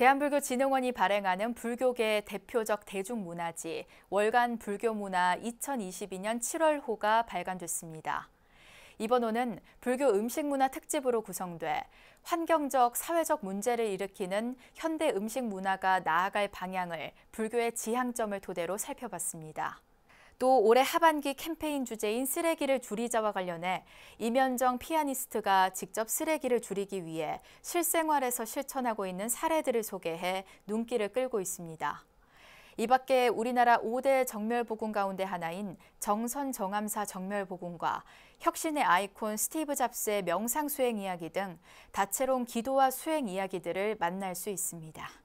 대한불교진흥원이 발행하는 불교계 대표적 대중문화지 월간 불교문화 2022년 7월호가 발간됐습니다. 이번 호는 불교 음식문화 특집으로 구성돼 환경적, 사회적 문제를 일으키는 현대 음식문화가 나아갈 방향을 불교의 지향점을 토대로 살펴봤습니다. 또 올해 하반기 캠페인 주제인 쓰레기를 줄이자와 관련해 이면정 피아니스트가 직접 쓰레기를 줄이기 위해 실생활에서 실천하고 있는 사례들을 소개해 눈길을 끌고 있습니다. 이 밖에 우리나라 5대 정멸보군 가운데 하나인 정선 정암사 정멸보군과 혁신의 아이콘 스티브 잡스의 명상 수행 이야기 등 다채로운 기도와 수행 이야기들을 만날 수 있습니다.